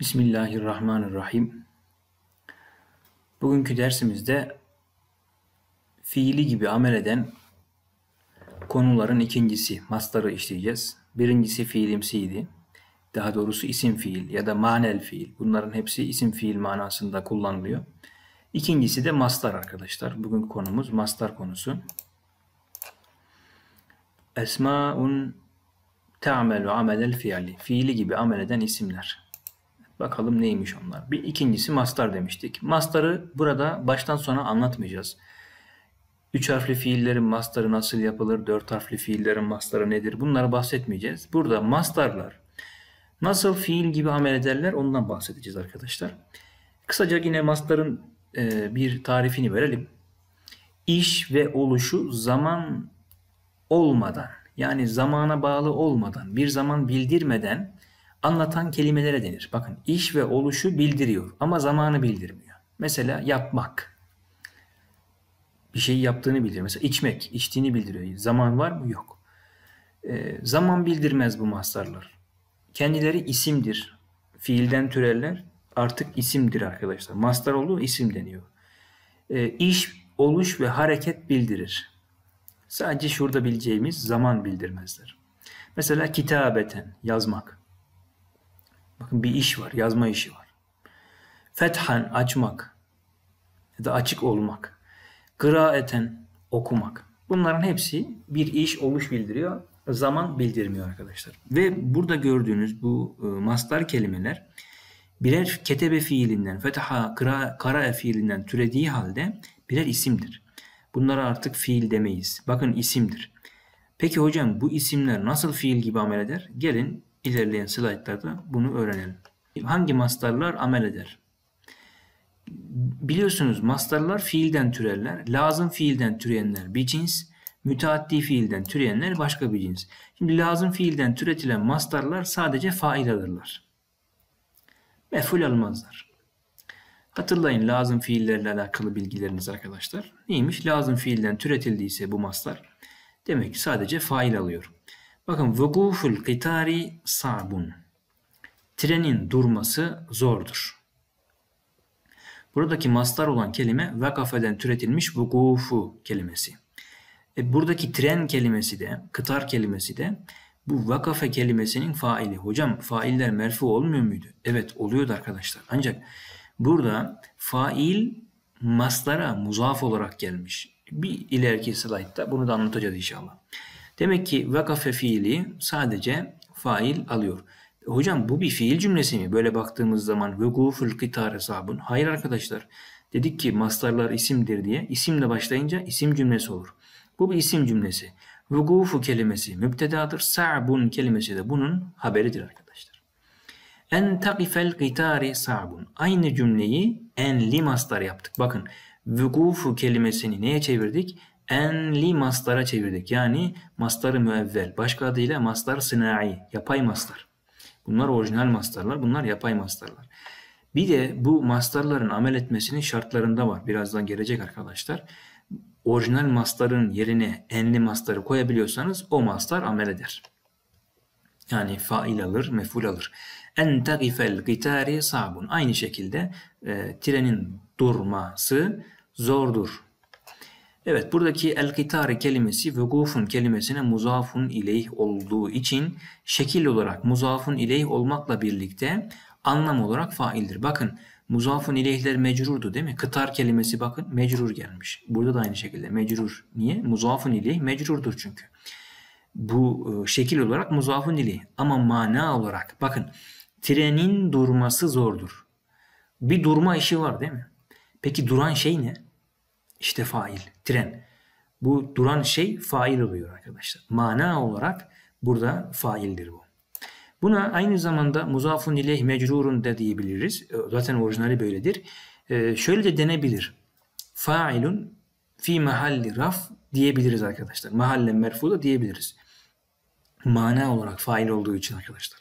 Bismillahirrahmanirrahim. Bugünkü dersimizde fiili gibi amel eden konuların ikincisi, masları işleyeceğiz. Birincisi fiilimsiydi. Daha doğrusu isim fiil ya da manel fiil. Bunların hepsi isim fiil manasında kullanılıyor. İkincisi de maslar arkadaşlar. Bugün konumuz maslar konusu. Esmaun ta'melu amelel fiili. Fiili gibi amel eden isimler. Bakalım neymiş onlar. Bir ikincisi mastar demiştik. Mastarı burada baştan sona anlatmayacağız. Üç harfli fiillerin mastarı nasıl yapılır? Dört harfli fiillerin mastarı nedir? Bunları bahsetmeyeceğiz. Burada mastarlar nasıl fiil gibi amel ederler ondan bahsedeceğiz arkadaşlar. Kısaca yine mastarın e, bir tarifini verelim. İş ve oluşu zaman olmadan yani zamana bağlı olmadan bir zaman bildirmeden Anlatan kelimelere denir. Bakın iş ve oluşu bildiriyor ama zamanı bildirmiyor. Mesela yapmak. Bir şey yaptığını bildiriyor. Mesela içmek, içtiğini bildiriyor. Zaman var mı? Yok. E, zaman bildirmez bu mahsarlar. Kendileri isimdir. Fiilden türerler. Artık isimdir arkadaşlar. Mastar olduğu isim deniyor. E, iş, oluş ve hareket bildirir. Sadece şurada bileceğimiz zaman bildirmezler. Mesela kitabeten yazmak. Bakın bir iş var, yazma işi var. Fethan açmak ya da açık olmak. Kıraeten okumak. Bunların hepsi bir iş olmuş bildiriyor. Zaman bildirmiyor arkadaşlar. Ve burada gördüğünüz bu e, mastar kelimeler birer ketebe fiilinden, fetaha, kıra, kara fiilinden türediği halde birer isimdir. Bunlara artık fiil demeyiz. Bakın isimdir. Peki hocam bu isimler nasıl fiil gibi amel eder? Gelin İlerleyen slaytlarda bunu öğrenelim. Hangi mastarlar amel eder? Biliyorsunuz mastarlar fiilden türerler. Lazım fiilden türeyenler bir cins, müteaddi fiilden türeyenler başka bir cins. Şimdi lazım fiilden türetilen mastarlar sadece fail alırlar. Meful almazlar. Hatırlayın lazım fiillerle alakalı bilgileriniz arkadaşlar. Neymiş? Lazım fiilden türetildiyse bu mastar demek ki sadece fail alıyor. Bakın vukuful kitari sabun. Trenin durması zordur. Buradaki mastar olan kelime vakafeden türetilmiş vukufu kelimesi. E buradaki tren kelimesi de, kıtar kelimesi de bu vakafe kelimesinin faili. Hocam failler merfu olmuyor muydu? Evet oluyordu arkadaşlar. Ancak burada fail mastara muzaf olarak gelmiş. Bir ileriki slaytta bunu da anlatacağız inşallah. Demek ki vakafe fiili sadece fail alıyor. Hocam bu bir fiil cümlesi mi? Böyle baktığımız zaman vekuful kitar hesabın. Hayır arkadaşlar. Dedik ki mastarlar isimdir diye. İsimle başlayınca isim cümlesi olur. Bu bir isim cümlesi. Vukufu kelimesi mübtedadır. Sa'bun kelimesi de bunun haberidir arkadaşlar. En takifel gitari sa'bun. Aynı cümleyi en limastar yaptık. Bakın vukufu kelimesini neye çevirdik? enli mastara çevirdik. Yani mastarı müevvel. Başka adıyla mastar sınai, yapay mastar. Bunlar orijinal mastarlar, bunlar yapay mastarlar. Bir de bu mastarların amel etmesinin şartlarında var. Birazdan gelecek arkadaşlar. Orijinal mastarın yerine enli mastarı koyabiliyorsanız o mastar amel eder. Yani fail alır, meful alır. En tagifel gitari sabun. Aynı şekilde e, trenin durması zordur Evet buradaki el kitare kelimesi vugufun kelimesine muzafun ileyh olduğu için şekil olarak muzafun ileyh olmakla birlikte anlam olarak faildir. Bakın muzafun ileyhler mecrurdu değil mi? Kıtar kelimesi bakın mecrur gelmiş. Burada da aynı şekilde mecrur. Niye? Muzafun ileyh mecrurdur çünkü. Bu e, şekil olarak muzafun ileyh ama mana olarak bakın trenin durması zordur. Bir durma işi var değil mi? Peki duran şey ne? İşte fail, tren. Bu duran şey fail oluyor arkadaşlar. Mana olarak burada faildir bu. Buna aynı zamanda muzafun ileyh mecrurun da diyebiliriz. Zaten orijinali böyledir. Ee, şöyle de denebilir. Failun fi mahalli raf diyebiliriz arkadaşlar. Mahalle merfu da diyebiliriz. Mana olarak fail olduğu için arkadaşlar.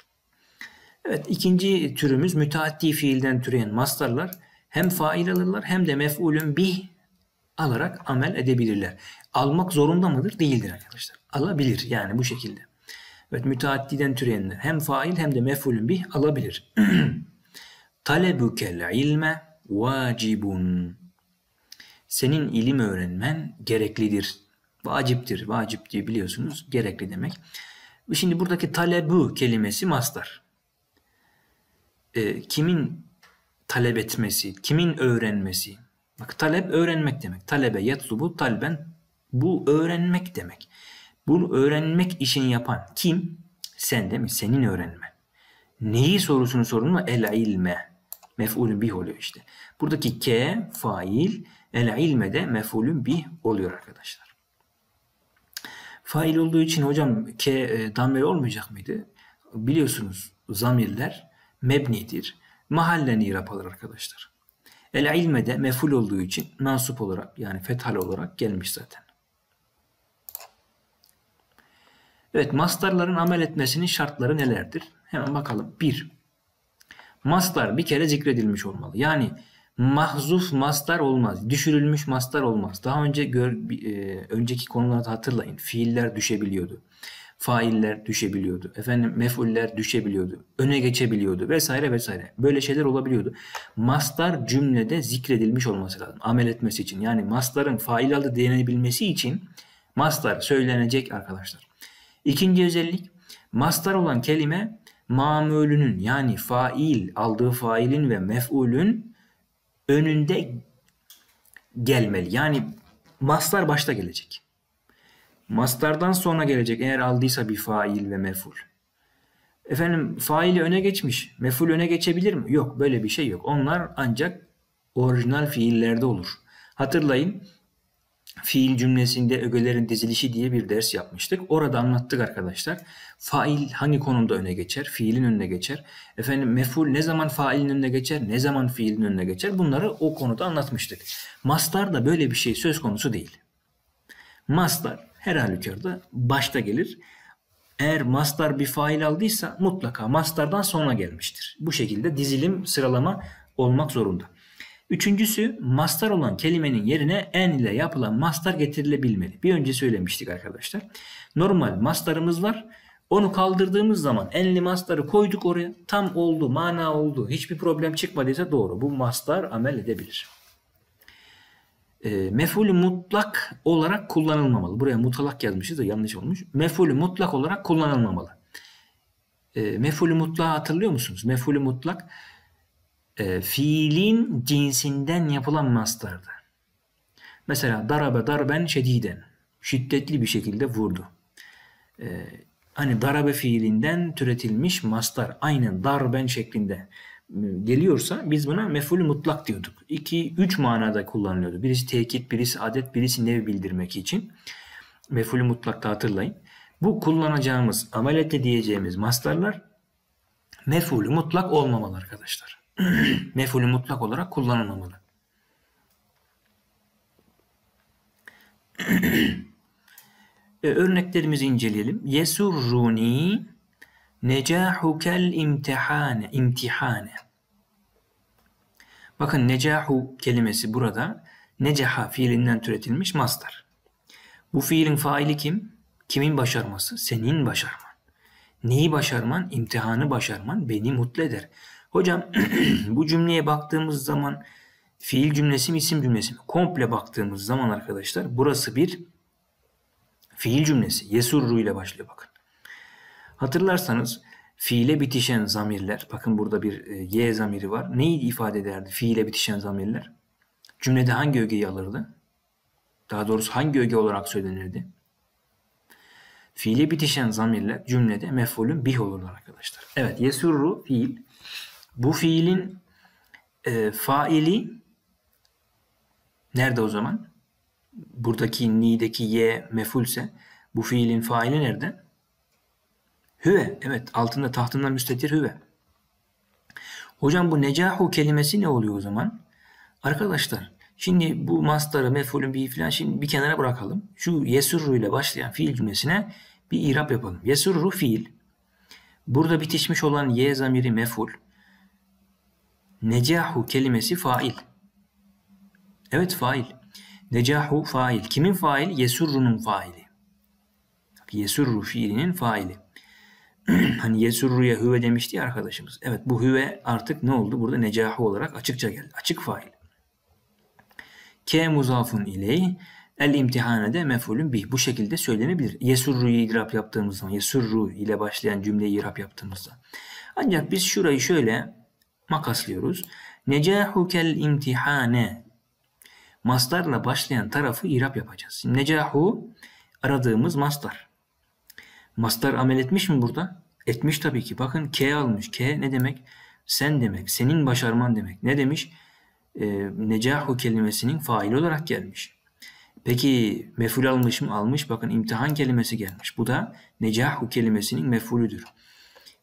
Evet ikinci türümüz müteaddi fiilden türeyen mastarlar hem fail alırlar hem de mef'ulün bih alarak amel edebilirler. Almak zorunda mıdır? Değildir arkadaşlar. Alabilir yani bu şekilde. Evet müteaddiden türeyenler hem fail hem de mef'ulün bih alabilir. Talebukel ilme vacibun. Senin ilim öğrenmen gereklidir. Vaciptir. Vacip diye biliyorsunuz gerekli demek. Şimdi buradaki talebu kelimesi mastar. E, ee, kimin talep etmesi, kimin öğrenmesi, Bak talep öğrenmek demek. Talebe yatsubu talben bu öğrenmek demek. Bunu öğrenmek işini yapan kim? Sen değil mi? Senin öğrenmen. Neyi sorusunu sorun mu? El ilme. Mef'ulün bih oluyor işte. Buradaki k fail, el ilme de mef'ulün bih oluyor arkadaşlar. Fail olduğu için hocam k e, damel olmayacak mıydı? Biliyorsunuz zamirler mebnidir. Mahallen irap alır arkadaşlar. El ilme de meful olduğu için mensup olarak yani fethal olarak gelmiş zaten. Evet mastarların amel etmesinin şartları nelerdir? Hemen bakalım. Bir, Mastar bir kere zikredilmiş olmalı. Yani mahzuf mastar olmaz. Düşürülmüş mastar olmaz. Daha önce gör, e, önceki konularda hatırlayın. Fiiller düşebiliyordu failler düşebiliyordu. Efendim mefuller düşebiliyordu. Öne geçebiliyordu vesaire vesaire. Böyle şeyler olabiliyordu. Mastar cümlede zikredilmiş olması lazım. Amel etmesi için. Yani mastarın fail adı denebilmesi için mastar söylenecek arkadaşlar. İkinci özellik mastar olan kelime mamulünün yani fail aldığı failin ve mef'ulün önünde gelmeli. Yani mastar başta gelecek. Mastardan sonra gelecek eğer aldıysa bir fail ve meful. Efendim faili öne geçmiş. Meful öne geçebilir mi? Yok böyle bir şey yok. Onlar ancak orijinal fiillerde olur. Hatırlayın fiil cümlesinde ögelerin dizilişi diye bir ders yapmıştık. Orada anlattık arkadaşlar. Fail hangi konumda öne geçer? Fiilin önüne geçer. Efendim meful ne zaman failin önüne geçer? Ne zaman fiilin önüne geçer? Bunları o konuda anlatmıştık. Mastar da böyle bir şey söz konusu değil. Mastar her halükarda başta gelir. Eğer mastar bir fail aldıysa mutlaka mastardan sonra gelmiştir. Bu şekilde dizilim sıralama olmak zorunda. Üçüncüsü mastar olan kelimenin yerine en ile yapılan mastar getirilebilmeli. Bir önce söylemiştik arkadaşlar. Normal mastarımız var. Onu kaldırdığımız zaman enli mastarı koyduk oraya. Tam oldu, mana oldu. Hiçbir problem çıkmadıysa doğru. Bu mastar amel edebilir. E, mefulü mutlak olarak kullanılmamalı. Buraya mutlak yazmışız da yanlış olmuş. Mefulü mutlak olarak kullanılmamalı. E, mefulü mutlak hatırlıyor musunuz? Mefulü mutlak e, fiilin cinsinden yapılan mastardı. Mesela darabe darben şediden. Şiddetli bir şekilde vurdu. E, hani darabe fiilinden türetilmiş mastar aynen darben şeklinde geliyorsa biz buna meful mutlak diyorduk. İki, üç manada kullanılıyordu. Birisi tekit, birisi adet, birisi nev bildirmek için. Meful mutlakta hatırlayın. Bu kullanacağımız, amelette diyeceğimiz mastarlar mefulü mutlak olmamalı arkadaşlar. mefulü mutlak olarak kullanılmamalı. E, örneklerimizi inceleyelim. Yesurruni Necahukel imtihane, imtihane. Bakın necahu kelimesi burada necaha fiilinden türetilmiş mastar. Bu fiilin faili kim? Kimin başarması? Senin başarman. Neyi başarman? İmtihanı başarman beni mutlu eder. Hocam bu cümleye baktığımız zaman fiil cümlesi mi isim cümlesi mi? Komple baktığımız zaman arkadaşlar burası bir fiil cümlesi. Yesurru ile başlıyor bakın. Hatırlarsanız fiile bitişen zamirler, bakın burada bir e, y zamiri var. Neyi ifade ederdi fiile bitişen zamirler? Cümlede hangi ögeyi alırdı? Daha doğrusu hangi öge olarak söylenirdi? Fiile bitişen zamirler cümlede mef'ulün bih olurlar arkadaşlar. Evet yesurru fiil. Bu fiilin e, faili nerede o zaman? Buradaki ni'deki ye mefulse bu fiilin faili nerede? Hüve. Evet altında tahtından müstetir hüve. Hocam bu necahu kelimesi ne oluyor o zaman? Arkadaşlar şimdi bu mastarı mef'ulün bir falan, şimdi bir kenara bırakalım. Şu yesurru ile başlayan fiil cümlesine bir irap yapalım. Yesurru fiil. Burada bitişmiş olan ye zamiri mef'ul. Necahu kelimesi fail. Evet fail. Necahu fail. Kimin fa'il? Yesurru'nun faili. Yesurru fiilinin faili. hani yesurruya hüve demişti ya arkadaşımız. Evet bu hüve artık ne oldu? Burada necahı olarak açıkça geldi. Açık fail. Ke muzafun ileyh El imtihane de mefulün bih. Bu şekilde söylenebilir. Yesurru'yu idrap yaptığımız zaman, yesurru ile başlayan cümleyi irap yaptığımızda. Ancak biz şurayı şöyle makaslıyoruz. Necahu kel imtihane. Mastarla başlayan tarafı irap yapacağız. Necahu aradığımız mastar. Mastar amel etmiş mi burada? Etmiş tabii ki. Bakın K almış. K ne demek? Sen demek. Senin başarman demek. Ne demiş? E, necahu kelimesinin faili olarak gelmiş. Peki meful almış mı? Almış. Bakın imtihan kelimesi gelmiş. Bu da necahu kelimesinin mefulüdür.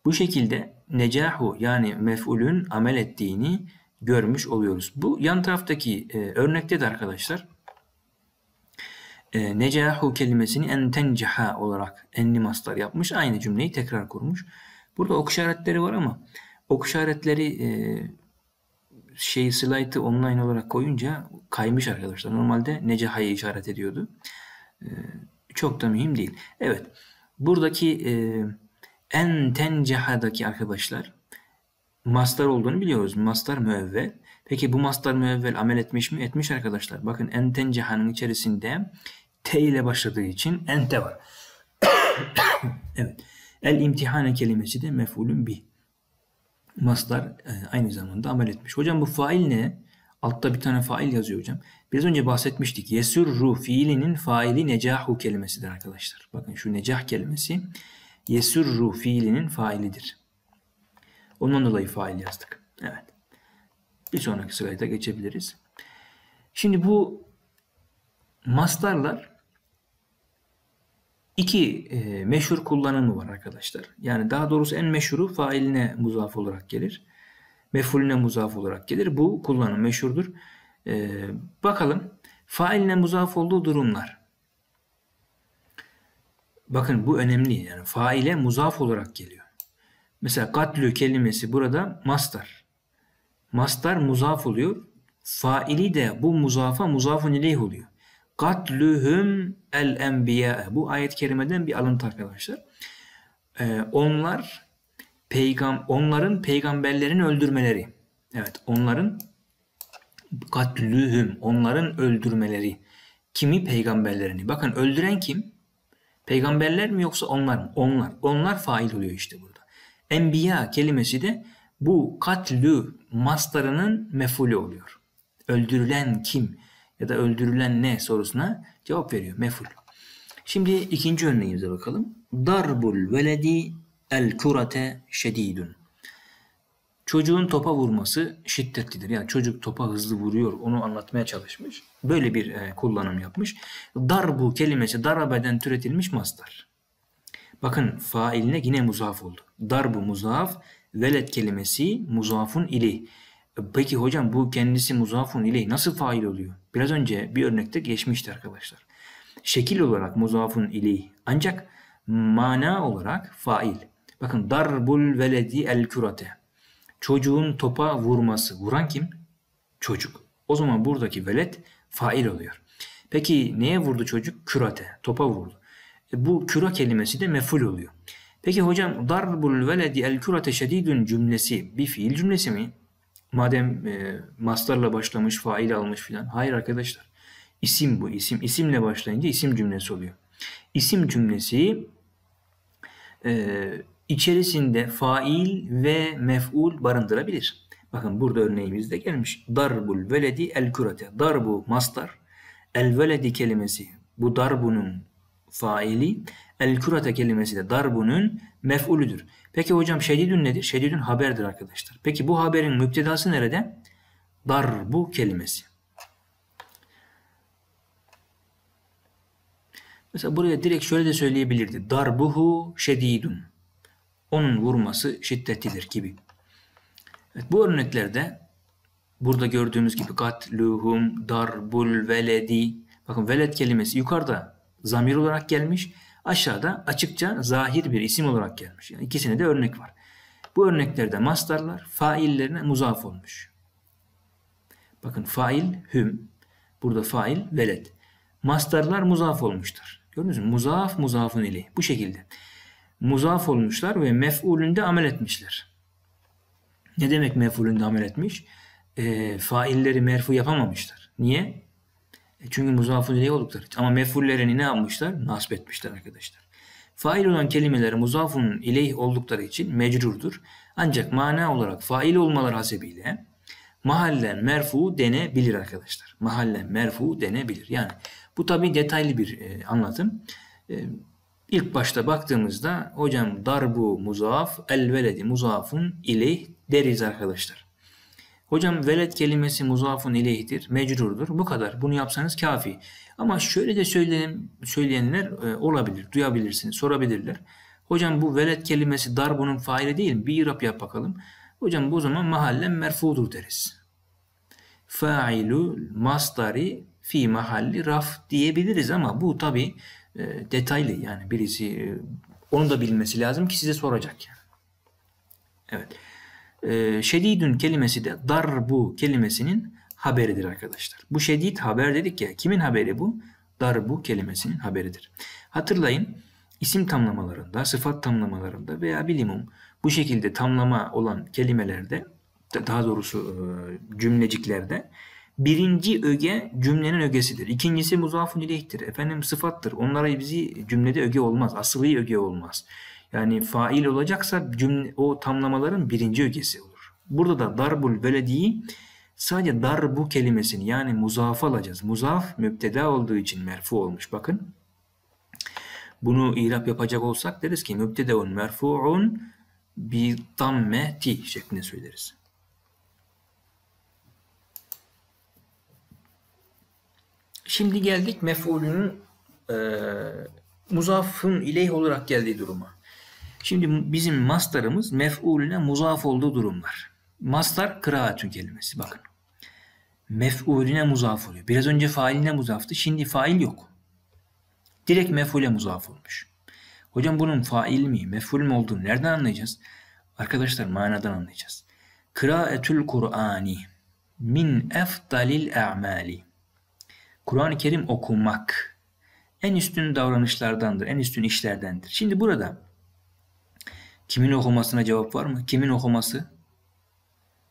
Bu şekilde necahu yani mefulün amel ettiğini görmüş oluyoruz. Bu yan taraftaki e, örnekte de arkadaşlar e, necahu kelimesini en olarak enli mastar yapmış. Aynı cümleyi tekrar kurmuş. Burada ok işaretleri var ama ok işaretleri e, şey slaytı online olarak koyunca kaymış arkadaşlar. Normalde necahayı işaret ediyordu. E, çok da mühim değil. Evet. Buradaki e, en arkadaşlar mastar olduğunu biliyoruz. Mastar müevvel. Peki bu mastar müevvel amel etmiş mi? Etmiş arkadaşlar. Bakın en içerisinde T ile başladığı için ente var. evet. El imtihane kelimesi de mefulün bi. Maslar e, aynı zamanda amel etmiş. Hocam bu fail ne? Altta bir tane fail yazıyor hocam. Biraz önce bahsetmiştik. Yesurru fiilinin faili necahu kelimesidir arkadaşlar. Bakın şu necah kelimesi yesurru fiilinin failidir. Ondan dolayı fail yazdık. Evet. Bir sonraki sıraya da geçebiliriz. Şimdi bu mastarlar İki e, meşhur kullanımı var arkadaşlar. Yani daha doğrusu en meşhuru failine muzaf olarak gelir. Mefulüne muzaf olarak gelir. Bu kullanım meşhurdur. E, bakalım failine muzaf olduğu durumlar. Bakın bu önemli yani faile muzaf olarak geliyor. Mesela katlü kelimesi burada mastar. Mastar muzaf oluyor. Faili de bu muzafa muzafun ileyh oluyor katlühüm el enbiya. Bu ayet kerimeden bir alıntı arkadaşlar. Ee, onlar peygam onların peygamberlerini öldürmeleri. Evet, onların katlühüm, onların öldürmeleri. Kimi peygamberlerini? Bakın öldüren kim? Peygamberler mi yoksa onlar mı? Onlar. Onlar fail oluyor işte burada. Enbiya kelimesi de bu katlü mastarının mefulü oluyor. Öldürülen kim? ya da öldürülen ne sorusuna cevap veriyor. Meful. Şimdi ikinci örneğimize bakalım. Darbul veledi el kurate şedidun. Çocuğun topa vurması şiddetlidir. Yani çocuk topa hızlı vuruyor. Onu anlatmaya çalışmış. Böyle bir e, kullanım yapmış. Darbu kelimesi darabeden türetilmiş mastar. Bakın failine yine muzaf oldu. Darbu muzaf, velet kelimesi muzafun ili. Peki hocam bu kendisi muzafun ileyh nasıl fail oluyor? Biraz önce bir örnekte geçmişti arkadaşlar. Şekil olarak muzafun ileyh ancak mana olarak fail. Bakın darbul veledi el kurate. Çocuğun topa vurması. Vuran kim? Çocuk. O zaman buradaki velet fail oluyor. Peki neye vurdu çocuk? Kürate. Topa vurdu. E, bu küra kelimesi de meful oluyor. Peki hocam darbul veledi el kurate şedidun cümlesi bir fiil cümlesi mi? Madem e, mastarla başlamış, fail almış filan. Hayır arkadaşlar. İsim bu isim. İsimle başlayınca isim cümlesi oluyor. İsim cümlesi e, içerisinde fail ve mef'ul barındırabilir. Bakın burada örneğimizde gelmiş. Darbul veledi el kurate. Darbu mastar. El veledi kelimesi. Bu darbunun faili El Kur'ata kelimesi de darbunun mef'ulüdür. Peki hocam şedidün nedir? Şedidün haberdir arkadaşlar. Peki bu haberin müptedası nerede? Darbu kelimesi. Mesela buraya direkt şöyle de söyleyebilirdi. Darbuhu şedidun. Onun vurması şiddetlidir gibi. Evet, bu örneklerde burada gördüğümüz gibi katluhum, darbul, veledi. Bakın veled kelimesi yukarıda zamir olarak gelmiş aşağıda açıkça zahir bir isim olarak gelmiş. Yani ikisine de örnek var. Bu örneklerde mastarlar faillerine muzaf olmuş. Bakın fail hüm. Burada fail veled. Mastarlar muzaf olmuştur. Gördünüz mü? Muzaf muzafın ili. Bu şekilde. Muzaf olmuşlar ve mef'ulünde amel etmişler. Ne demek mef'ulünde amel etmiş? E, failleri merfu yapamamışlar. Niye? E çünkü muzafun ileyh oldukları için. Ama mefullerini ne yapmışlar? Nasip etmişler arkadaşlar. Fail olan kelimeler muzafun ileyh oldukları için mecrurdur. Ancak mana olarak fail olmaları hasebiyle mahallen merfu denebilir arkadaşlar. Mahallen merfu denebilir. Yani bu tabi detaylı bir e, anlatım. E, ilk başta baktığımızda hocam darbu muzaf el veledi muzafun ileyh deriz arkadaşlar. Hocam velet kelimesi muzafun ileyhtir, mecrurdur. Bu kadar. Bunu yapsanız kafi. Ama şöyle de söyleyelim, söyleyenler e, olabilir, duyabilirsiniz, sorabilirler. Hocam bu velet kelimesi darbunun bunun faili değil Bir irap yap bakalım. Hocam bu zaman mahallen merfudur deriz. Failu mastari fi mahalli raf diyebiliriz ama bu tabi e, detaylı yani birisi e, onu da bilmesi lazım ki size soracak yani. Evet e, şedidün kelimesi de dar bu kelimesinin haberidir arkadaşlar. Bu şedid haber dedik ya kimin haberi bu? Dar bu kelimesinin haberidir. Hatırlayın isim tamlamalarında, sıfat tamlamalarında veya bilimum bu şekilde tamlama olan kelimelerde daha doğrusu e, cümleciklerde birinci öge cümlenin ögesidir. İkincisi muzafun ileyhtir. Efendim sıfattır. Onlara bizi cümlede öge olmaz. Asılı öge olmaz. Yani fail olacaksa cümle, o tamlamaların birinci ögesi olur. Burada da darbul velediyi sadece dar bu kelimesini yani muzaf alacağız. Muzaf müpteda olduğu için merfu olmuş bakın. Bunu irap yapacak olsak deriz ki mübdedeun merfu'un bi dammeti şeklinde söyleriz. Şimdi geldik mef'ulünün e, muzafın ileyh olarak geldiği duruma. Şimdi bizim mastarımız mef'ulüne muzaf olduğu durumlar. Mastar kıraatü kelimesi bakın. Mef'ulüne muzaf oluyor. Biraz önce failine muzaftı. Şimdi fail yok. Direkt mef'ule muzaf olmuş. Hocam bunun fail mi, mef'ul mü olduğunu nereden anlayacağız? Arkadaşlar manadan anlayacağız. Kıraetül Kur'ani min efdalil a'mali. Kur'an-ı Kerim okumak en üstün davranışlardandır, en üstün işlerdendir. Şimdi burada Kimin okumasına cevap var mı? Kimin okuması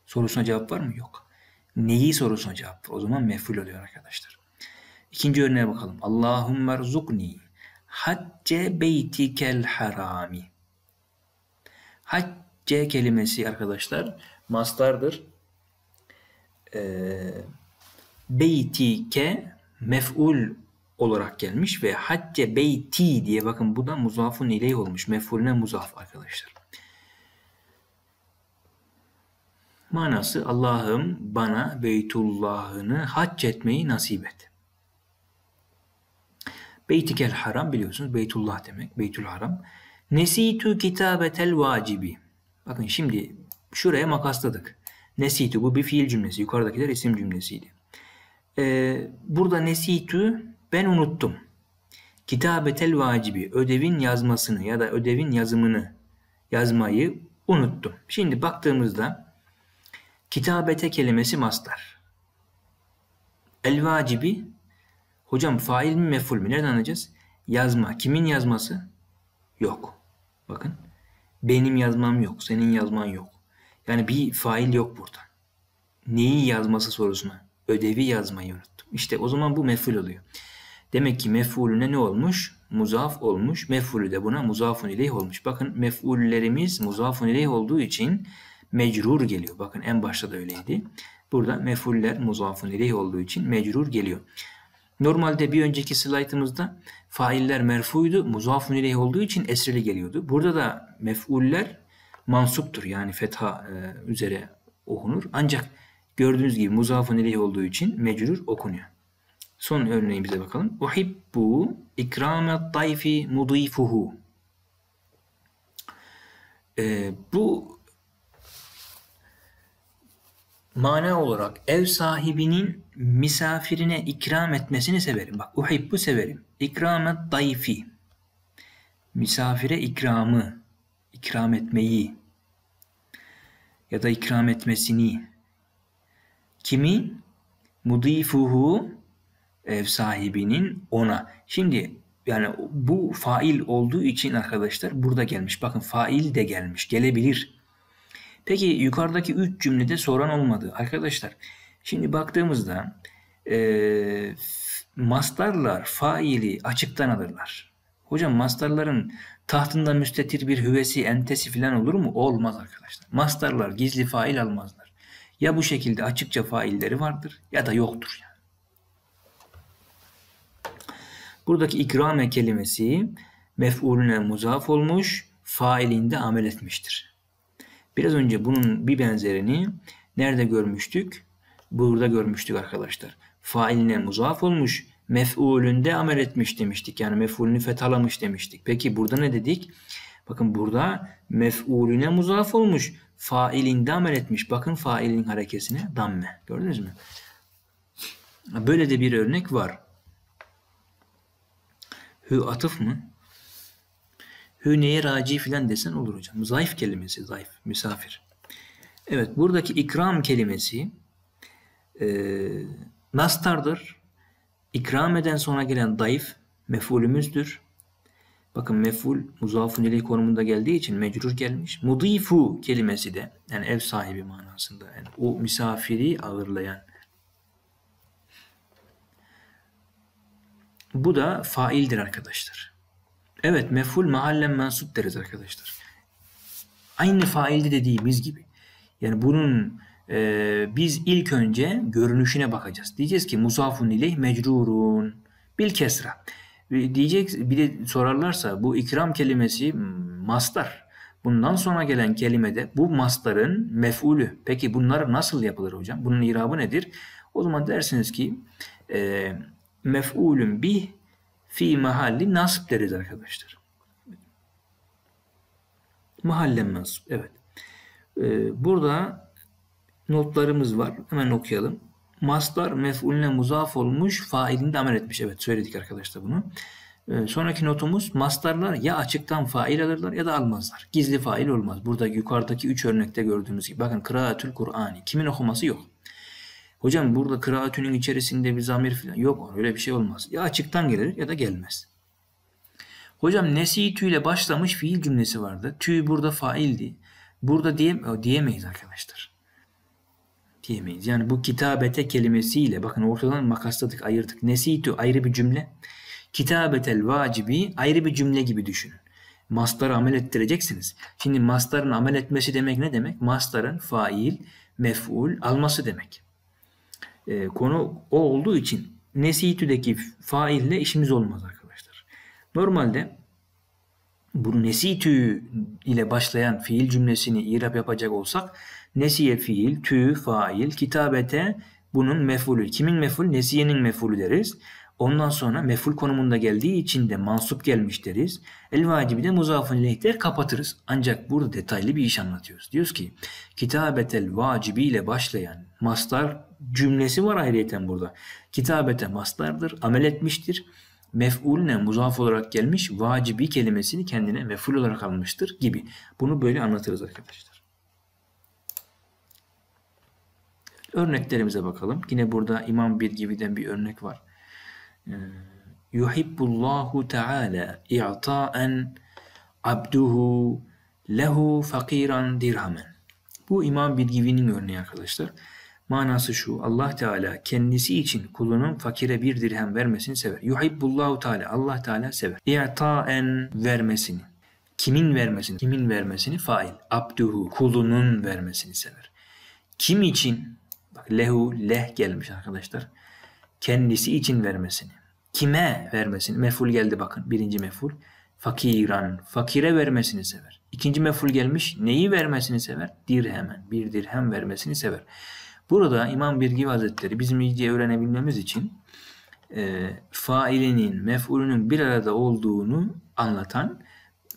sorusuna cevap var mı? Yok. Neyi sorusuna cevap var? O zaman meful oluyor arkadaşlar. İkinci örneğe bakalım. Allahümme rzukni hacce beytikel harami. Hacce kelimesi arkadaşlar mastardır. Ee, beytike mef'ul olarak gelmiş ve hacce beyti diye bakın bu da muzafun ileyh olmuş. Mefulüne muzaf arkadaşlar. Manası Allah'ım bana Beytullah'ını hac etmeyi nasip et. Beytikel haram biliyorsunuz Beytullah demek. beytul haram. Nesitu kitabetel vacibi. Bakın şimdi şuraya makasladık. Nesitu bu bir fiil cümlesi. Yukarıdakiler isim cümlesiydi. Ee, burada nesitu ben unuttum. Kitabetel vacibi ödevin yazmasını ya da ödevin yazımını yazmayı unuttum. Şimdi baktığımızda kitabete kelimesi mastar. El vacibi hocam fail mi meful mi? Nereden anlayacağız? Yazma. Kimin yazması? Yok. Bakın. Benim yazmam yok. Senin yazman yok. Yani bir fail yok burada. Neyi yazması sorusuna. Ödevi yazmayı unuttum. İşte o zaman bu meful oluyor. Demek ki mef'ulüne ne olmuş? Muzaf olmuş. Mef'ulü de buna muzafun ileyh olmuş. Bakın mef'ullerimiz muzafun ileyh olduğu için mecrur geliyor. Bakın en başta da öyleydi. Burada mefuller muzafun ileyh olduğu için mecrur geliyor. Normalde bir önceki slaytımızda failler merfuydu. Muzafun ileyh olduğu için esrili geliyordu. Burada da mef'uller mansuptur. Yani fetha e, üzere okunur. Ancak gördüğünüz gibi muzafun ileyh olduğu için mecrur okunuyor. Son bize bakalım. Uhibbu ikrame tayfi mudifuhu. Ee, bu mana olarak ev sahibinin misafirine ikram etmesini severim. Bak uhibbu severim. İkrame dayfi. Misafire ikramı, ikram etmeyi ya da ikram etmesini. Kimi? Mudifuhu ev sahibinin ona. Şimdi yani bu fail olduğu için arkadaşlar burada gelmiş. Bakın fail de gelmiş. Gelebilir. Peki yukarıdaki üç cümlede soran olmadı. Arkadaşlar şimdi baktığımızda e, mastarlar faili açıktan alırlar. Hocam mastarların tahtında müstetir bir hüvesi, entesi falan olur mu? Olmaz arkadaşlar. Mastarlar gizli fail almazlar. Ya bu şekilde açıkça failleri vardır ya da yoktur yani. Buradaki ikrame kelimesi mef'ulüne muzaf olmuş, failinde amel etmiştir. Biraz önce bunun bir benzerini nerede görmüştük? Burada görmüştük arkadaşlar. Failine muzaf olmuş, mef'ulünde amel etmiş demiştik. Yani mef'ulünü fethalamış demiştik. Peki burada ne dedik? Bakın burada mef'ulüne muzaf olmuş, failinde amel etmiş. Bakın failin harekesine damme. Gördünüz mü? Böyle de bir örnek var. Hü atıf mı? Hü neye raci filan desen olur hocam. Zayıf kelimesi zayıf. Misafir. Evet buradaki ikram kelimesi e, mastardır. İkram eden sonra gelen dayıf mefulümüzdür. Bakın meful muzafun ileyh konumunda geldiği için mecrur gelmiş. Mudifu kelimesi de yani ev sahibi manasında yani o misafiri ağırlayan Bu da faildir arkadaşlar. Evet meful mahallen mensup deriz arkadaşlar. Aynı faildi dediğimiz gibi. Yani bunun e, biz ilk önce görünüşüne bakacağız. Diyeceğiz ki musafun ileyh mecrurun bil kesra. E, diyecek bir de sorarlarsa bu ikram kelimesi mastar. Bundan sonra gelen kelimede bu mastarın mef'ulü. Peki bunlar nasıl yapılır hocam? Bunun irabı nedir? O zaman dersiniz ki eee mef'ulün bih fi mahalli nasb deriz arkadaşlar. Mahallen mensup. Evet. Ee, burada notlarımız var. Hemen okuyalım. Maslar mef'ulüne muzaf olmuş, failinde amel etmiş. Evet söyledik arkadaşlar bunu. Ee, sonraki notumuz maslarlar ya açıktan fail alırlar ya da almazlar. Gizli fail olmaz. Burada yukarıdaki üç örnekte gördüğümüz gibi. Bakın kıraatül Kur'ani. Kimin okuması yok. Hocam burada kıraatünün içerisinde bir zamir falan yok. Öyle bir şey olmaz. Ya açıktan gelir ya da gelmez. Hocam nesi tü ile başlamış fiil cümlesi vardı. Tü burada faildi. Burada diyem diyemeyiz arkadaşlar. Diyemeyiz. Yani bu kitabete kelimesiyle bakın ortadan makasladık, ayırdık. Nesi tü ayrı bir cümle. Kitabetel vacibi ayrı bir cümle gibi düşünün. Mastarı amel ettireceksiniz. Şimdi mastarın amel etmesi demek ne demek? Mastarın fail, mef'ul alması demek e, konu o olduğu için nesitüdeki faille işimiz olmaz arkadaşlar. Normalde bunu nesitü ile başlayan fiil cümlesini irap yapacak olsak nesiye fiil, tü fail, kitabete bunun mefulü. Kimin meful? Nesiyenin mefulü deriz. Ondan sonra meful konumunda geldiği için de mansup gelmiş deriz. El vacibi de muzafın ileyh kapatırız. Ancak burada detaylı bir iş anlatıyoruz. Diyoruz ki kitabetel vacibi ile başlayan mastar cümlesi var ayrıyeten burada. Kitabete maslardır, amel etmiştir. Mef'ulüne muzaf olarak gelmiş, vacibi kelimesini kendine mef'ul olarak almıştır gibi. Bunu böyle anlatırız arkadaşlar. Örneklerimize bakalım. Yine burada İmam Birgivi'den bir örnek var. Ee, Yuhibbullahu Teala i'ta'en abduhu lehu fakiran dirhamen. Bu İmam Birgivi'nin örneği arkadaşlar. Manası şu Allah Teala kendisi için kulunun fakire bir dirhem vermesini sever. Yuhibbullahu Teala Allah Teala sever. İ'taen vermesini. Kimin vermesini? Kimin vermesini? Fail. Abduhu kulunun vermesini sever. Kim için? Bak lehu leh gelmiş arkadaşlar. Kendisi için vermesini. Kime vermesini? Meful geldi bakın. Birinci meful. Fakiran. Fakire vermesini sever. İkinci meful gelmiş. Neyi vermesini sever? Dirhemen. Bir dirhem vermesini sever. Burada İmam Birgi Hazretleri bizim iyice öğrenebilmemiz için e, failinin, mef'ulünün bir arada olduğunu anlatan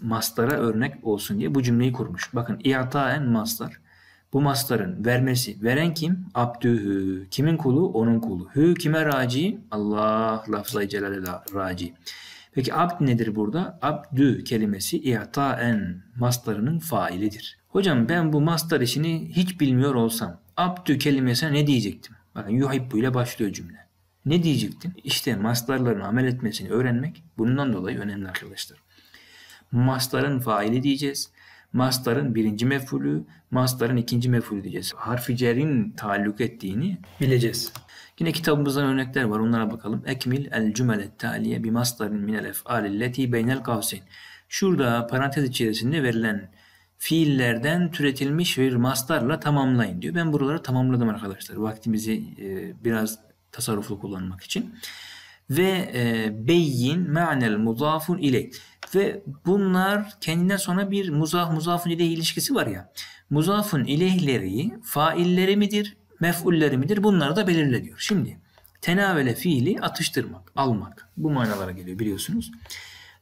mastara örnek olsun diye bu cümleyi kurmuş. Bakın en mastar. Bu mastarın vermesi. Veren kim? Abdühü. Kimin kulu? Onun kulu. Hü kime raci? Allah lafzayı celale raci. Peki abd nedir burada? Abdü kelimesi en mastarının failidir. Hocam ben bu mastar işini hiç bilmiyor olsam abdü kelimesine ne diyecektim? Bakın yuhibbu ile başlıyor cümle. Ne diyecektim? İşte maslarların amel etmesini öğrenmek bundan dolayı önemli arkadaşlar. Masların faili diyeceğiz. Masların birinci mefulü, masların ikinci mefulü diyeceğiz. Harfi cerin taalluk ettiğini bileceğiz. Yine kitabımızdan örnekler var onlara bakalım. Ekmil el cümelet taliye bi masların minel ef'alilleti beynel kavsin. Şurada parantez içerisinde verilen fiillerden türetilmiş bir mastarla tamamlayın diyor. Ben buraları tamamladım arkadaşlar. Vaktimizi e, biraz tasarruflu kullanmak için. Ve e, beyin ma'nel muzafun ilek. Ve bunlar kendinden sonra bir muzaf muzafun ileyh ilişkisi var ya. Muzafun ileyhleri failleri midir? Mef'ulleri midir? Bunları da belirle diyor. Şimdi tenavele fiili atıştırmak, almak. Bu manalara geliyor biliyorsunuz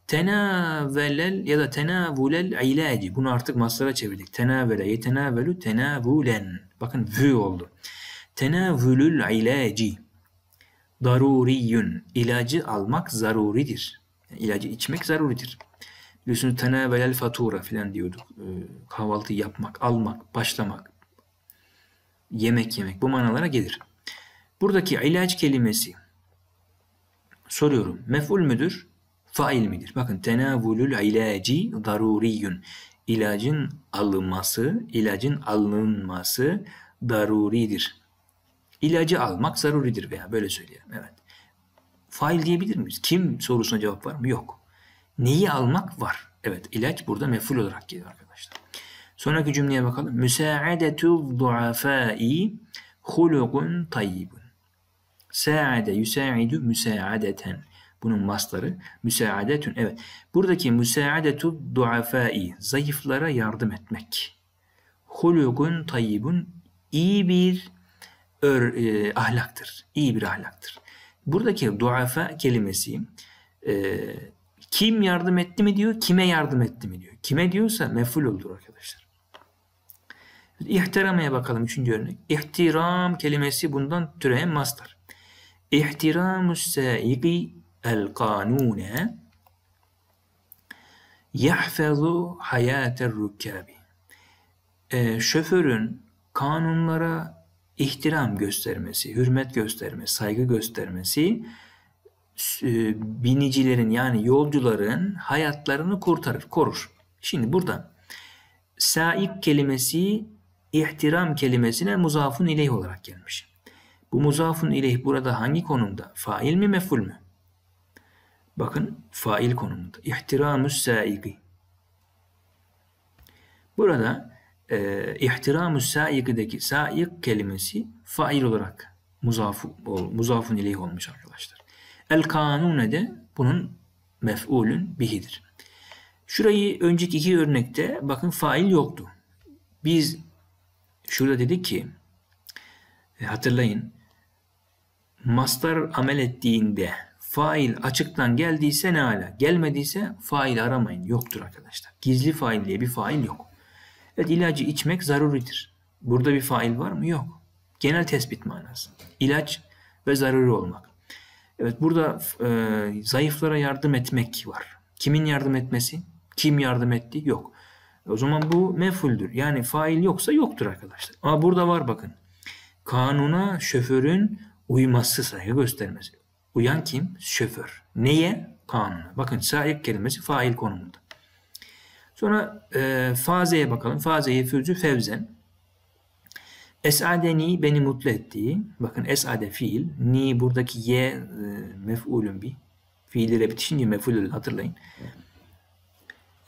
tenavvelel ya da tenavulel ilacı, Bunu artık maslara çevirdik. Tenavvele, yetenavvelu, tenavulen. Bakın vü oldu. Tenavvülül ilacı, Daruriyün. İlacı almak zaruridir. Yani ilacı içmek zaruridir. Biliyorsunuz tenavvelel fatura filan diyorduk. Ee, kahvaltı yapmak, almak, başlamak, yemek yemek bu manalara gelir. Buradaki ilaç kelimesi soruyorum. Mef'ul müdür? fail midir? Bakın tenavulul ilacı daruriyun. İlacın alınması, ilacın alınması daruridir. İlacı almak zaruridir veya böyle söyleyelim. Evet. Fail diyebilir miyiz? Kim sorusuna cevap var mı? Yok. Neyi almak var? Evet ilaç burada meful olarak geliyor arkadaşlar. Sonraki cümleye bakalım. Müsaadetul duafai hulukun tayyibun. Saade yusaidu müsaadeten. Bunun masları müsaadetün. Evet. Buradaki müsaadetu duafai zayıflara yardım etmek. Hulukun tayyibun iyi bir ör, e, ahlaktır. İyi bir ahlaktır. Buradaki duafa kelimesi e, kim yardım etti mi diyor, kime yardım etti mi diyor. Kime diyorsa meful olur arkadaşlar. İhtiramaya bakalım üçüncü örnek. İhtiram kelimesi bundan türeyen mastar. İhtiramu sâigi القانون yahfazu hayater rükkabi. Şoförün kanunlara ihtiram göstermesi, hürmet göstermesi, saygı göstermesi e, binicilerin yani yolcuların hayatlarını kurtarır, korur. Şimdi burada saik kelimesi ihtiram kelimesine muzafun ileyh olarak gelmiş. Bu muzafun ileyh burada hangi konumda? Fail mi meful mü? Bakın fail konumunda. İhtiramüs saiqi. Burada e, ihtiramü saikideki saiq kelimesi fail olarak muzaf, muzafun ileyh olmuş arkadaşlar. El kanune de bunun mef'ulün bihidir. Şurayı önceki iki örnekte bakın fail yoktu. Biz şurada dedik ki e, hatırlayın mastar amel ettiğinde Fail açıktan geldiyse ne hala Gelmediyse fail aramayın. Yoktur arkadaşlar. Gizli fail diye bir fail yok. Evet ilacı içmek zaruridir. Burada bir fail var mı? Yok. Genel tespit manası. İlaç ve zaruri olmak. Evet burada e, zayıflara yardım etmek var. Kimin yardım etmesi? Kim yardım etti? Yok. O zaman bu mefuldür. Yani fail yoksa yoktur arkadaşlar. Ama burada var bakın. Kanuna şoförün uyması saygı göstermesi. Uyan kim? Şoför. Neye? Kanuna. Bakın sahip kelimesi fail konumunda. Sonra e, fazeye bakalım. Fazeye fürcü fevzen. Esadeni beni mutlu ettiği. Bakın esade fiil. Ni buradaki ye e, mef'ulün bi. Fiillere bitişince mef'ulün hatırlayın.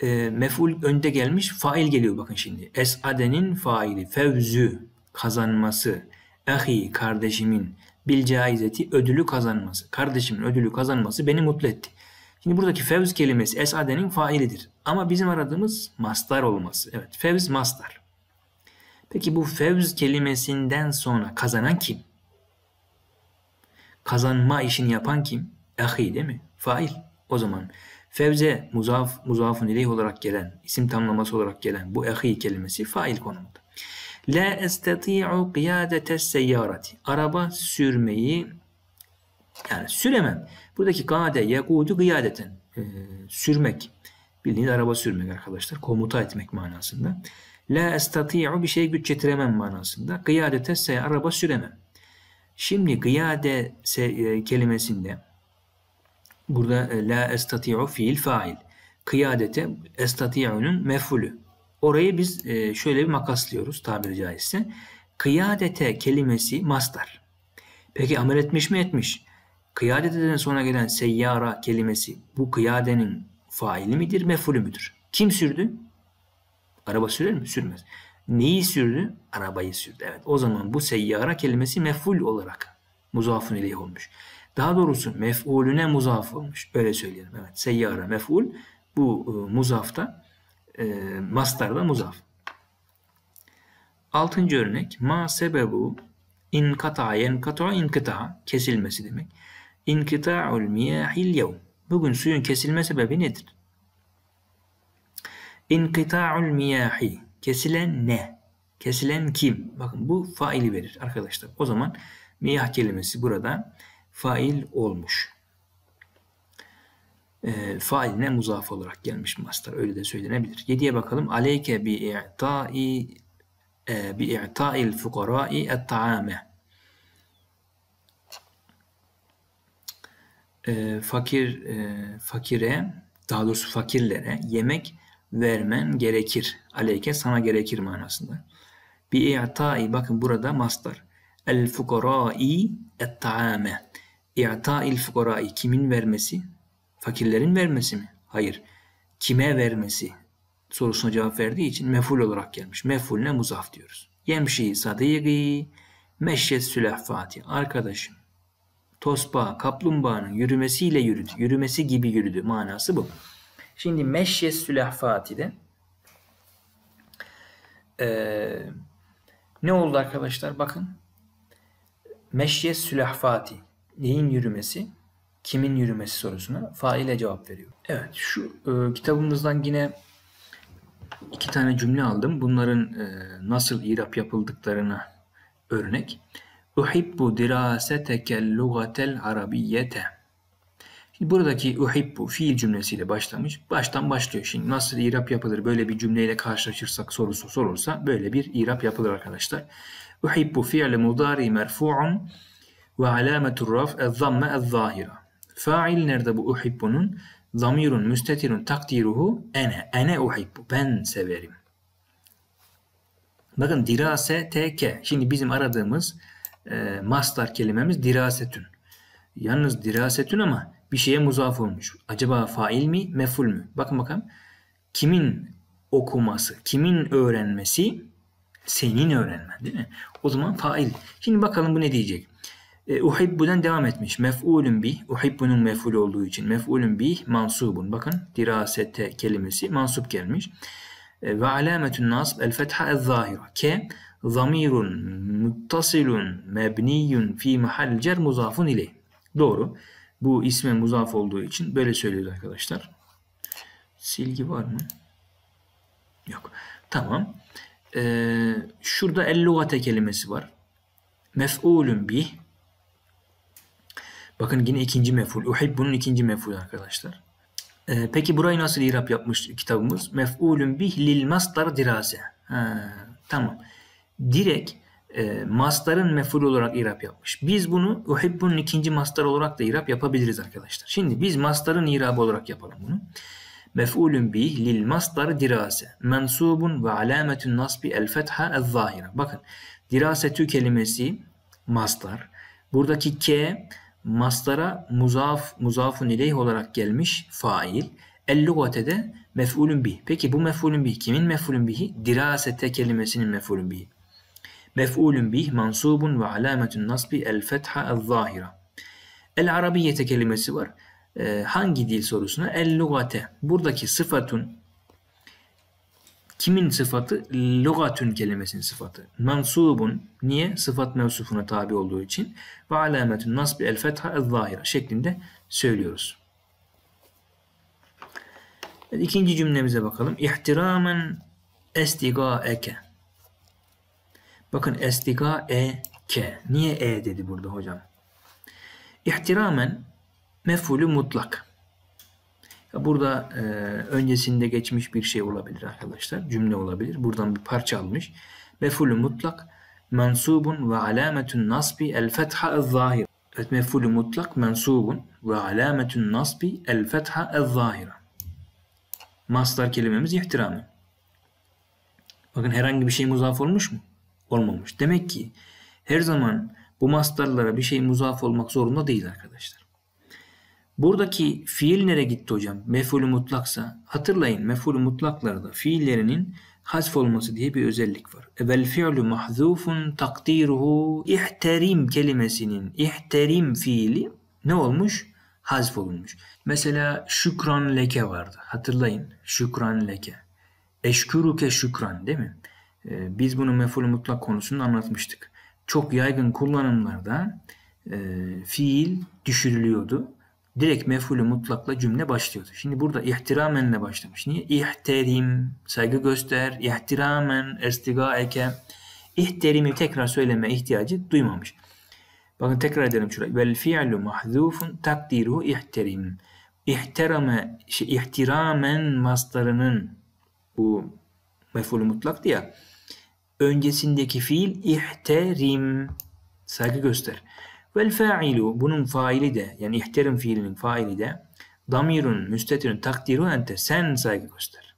E, mef'ul önde gelmiş. Fail geliyor bakın şimdi. Esadenin faili. Fevzü kazanması. Ahi kardeşimin bil caizeti ödülü kazanması. Kardeşimin ödülü kazanması beni mutlu etti. Şimdi buradaki fevz kelimesi esadenin failidir. Ama bizim aradığımız mastar olması. Evet fevz mastar. Peki bu fevz kelimesinden sonra kazanan kim? Kazanma işini yapan kim? Ahi değil mi? Fail. O zaman fevze muzaf, muzafun ileyh olarak gelen, isim tamlaması olarak gelen bu ahi kelimesi fail konumunda. La estati'u qiyadete seyyarati. Araba sürmeyi yani süremem. Buradaki kade yekudu gıyadeten e, sürmek. Bildiğiniz araba sürmek arkadaşlar. Komuta etmek manasında. La estati'u bir şey güç yetiremem manasında. Gıyadete se araba süremem. Şimdi gıyade e, kelimesinde burada e, la estati'u fiil fail. Kıyadete estati'unun mefulü. Orayı biz e, şöyle bir makaslıyoruz tabiri caizse. Kıyadete kelimesi mastar. Peki amel etmiş mi etmiş? Kıyadeteden sonra gelen seyyara kelimesi bu kıyadenin faili midir, mefulü müdür? Kim sürdü? Araba sürer mi? Sürmez. Neyi sürdü? Arabayı sürdü. Evet. O zaman bu seyyara kelimesi meful olarak muzafun ileyh olmuş. Daha doğrusu mef'ulüne muzaf olmuş. Öyle söyleyelim. Evet. Seyyara mef'ul bu e, muzafta e, mastarda muzaf. Altıncı örnek ma sebebu in inkata in inkita kesilmesi demek. İnkita'ul miyahil yevm. Bugün suyun kesilme sebebi nedir? İnkita'ul miyahi. Kesilen ne? Kesilen kim? Bakın bu faili verir arkadaşlar. O zaman miyah kelimesi burada fail olmuş e, failine muzaf olarak gelmiş mastar. Öyle de söylenebilir. Yediye bakalım. Aleyke bi i'ta'i e, bi i'ta'il fuqara'i et-ta'ame. E, fakir e, fakire daha doğrusu fakirlere yemek vermen gerekir. Aleyke sana gerekir manasında. Bi i'ta'i bakın burada mastar. El fukara'i et-ta'ame. İ'ta'il fukara'i kimin vermesi? Fakirlerin vermesi mi? Hayır. Kime vermesi? Sorusuna cevap verdiği için meful olarak gelmiş. ne? muzaf diyoruz. Yemşi sadigi meşyet sülahfati. Arkadaşım. Tosba, kaplumbağanın yürümesiyle yürüdü. Yürümesi gibi yürüdü. Manası bu. Şimdi meşyet de. ee, ne oldu arkadaşlar? Bakın. Meşye sülahfati. Neyin yürümesi? kimin yürümesi sorusuna faile cevap veriyor. Evet şu e, kitabımızdan yine iki tane cümle aldım. Bunların e, nasıl irap yapıldıklarına örnek. Uhibbu dirasetekel lugatel arabiyyete. Şimdi buradaki uhibbu fiil cümlesiyle başlamış. Baştan başlıyor. Şimdi nasıl irap yapılır? Böyle bir cümleyle karşılaşırsak sorusu sorulsa böyle bir irap yapılır arkadaşlar. Uhibbu fiil mudari merfu'un ve alametur raf zamme zahira. Fail nerede bu uhibbunun? Zamirun müstetirun takdiruhu ene. Ene uhibbu. Ben severim. Bakın dirase teke. Şimdi bizim aradığımız e, mastar kelimemiz dirasetün. Yalnız dirasetün ama bir şeye muzaf olmuş. Acaba fail mi, meful mü? Bakın bakalım. Kimin okuması, kimin öğrenmesi? Senin öğrenmen değil mi? O zaman fail. Şimdi bakalım bu ne diyecek? E, uhibbu'dan devam etmiş. Mef'ulun bih. Uhibbu'nun mef'ul olduğu için. Mef'ulun bih mansubun. Bakın dirasete kelimesi mansub gelmiş. E, ve alametun nasb el fetha el zahira. Ke zamirun muttasilun mebniyun fi mahal cer muzafun ileyh. Doğru. Bu isme muzaf olduğu için böyle söylüyoruz arkadaşlar. Silgi var mı? Yok. Tamam. Ee, şurada el lugate kelimesi var. Mef'ulun bih Bakın yine ikinci meful. bunun ikinci meful arkadaşlar. Ee, peki burayı nasıl irap yapmış kitabımız? Mef'ulün bih lil masdar dirase. Ha, tamam. Direkt e, mastarın meful olarak irap yapmış. Biz bunu bunun ikinci mastar olarak da irap yapabiliriz arkadaşlar. Şimdi biz mastarın irabı olarak yapalım bunu. Mef'ulün bih lil masdar dirase. Mensubun ve alametun nasbi el fetha el zahira. Bakın dirasetü kelimesi mastar. Buradaki ke Mastara muzaf, muzafun ileyh olarak gelmiş fail. El lügatede mef'ulün bih. Peki bu mef'ulün bih kimin mef'ulün bihi? Dirasete kelimesinin mef'ulün bihi. Mef'ulün bih mansubun ve alametun nasbi el fetha el zahira. El arabiyete kelimesi var. Ee, hangi dil sorusuna? El lugate. Buradaki sıfatun Kimin sıfatı? Logatün kelimesinin sıfatı. Mansubun niye? Sıfat mevsufuna tabi olduğu için ve alametün nasbi el fetha el zahira şeklinde söylüyoruz. İkinci cümlemize bakalım. İhtiramen estigaeke. Bakın estiga e Niye e dedi burada hocam? İhtiramen mefulü mutlak. Burada e, öncesinde geçmiş bir şey olabilir arkadaşlar. Cümle olabilir. Buradan bir parça almış. Mefulü mutlak mensubun ve alametun nasbi el fetha el zahir. Evet mefulü mutlak mensubun ve alametun nasbi el fetha el zahira. Maslar kelimemiz ihtiramı. Bakın herhangi bir şey muzaf olmuş mu? Olmamış. Demek ki her zaman bu mastarlara bir şey muzaf olmak zorunda değil arkadaşlar. Buradaki fiil nereye gitti hocam? Mefulü mutlaksa hatırlayın mefulü mutlaklarda fiillerinin hasf olması diye bir özellik var. E, vel fi'lu mahzufun takdiruhu ihterim kelimesinin ihterim fiili ne olmuş? Hazf olunmuş. Mesela şükran leke vardı. Hatırlayın şükran leke. Eşküruke şükran değil mi? Ee, biz bunu mefulü mutlak konusunda anlatmıştık. Çok yaygın kullanımlarda e, fiil düşürülüyordu direkt mef'ulü mutlakla cümle başlıyordu. Şimdi burada ihtiramenle başlamış. Niye? İhterim, saygı göster, ihtiramen, estiga eke, İhterimi tekrar söyleme ihtiyacı duymamış. Bakın tekrar edelim şurayı. Vel fi'lu mahzufun takdiruhu ihterim. İhterame, şey, ihtiramen mastarının bu mef'ulü mutlak ya öncesindeki fiil ihterim saygı göster. Vel failu bunun faili de yani ihterim fiilinin faili de damirun müstetirun takdiru ente sen saygı göster.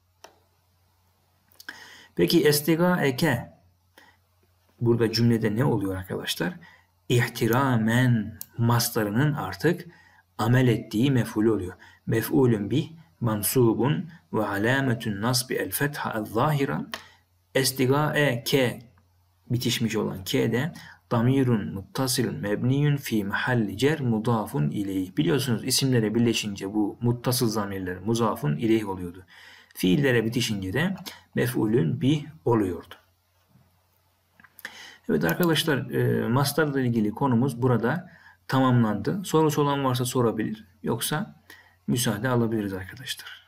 Peki estiga eke burada cümlede ne oluyor arkadaşlar? İhtiramen mastarının artık amel ettiği mef'ul oluyor. Mef'ulün bih mansubun ve alametün nasbi el fetha el zahira estiga e ke bitişmiş olan ke de damirun muttasilun mebniyun fi mahalli cer mudafun ileyh. Biliyorsunuz isimlere birleşince bu muttasıl zamirler muzafun ileyh oluyordu. Fiillere bitişince de mef'ulün bi oluyordu. Evet arkadaşlar e, mastarla ilgili konumuz burada tamamlandı. Sorusu olan varsa sorabilir. Yoksa müsaade alabiliriz arkadaşlar.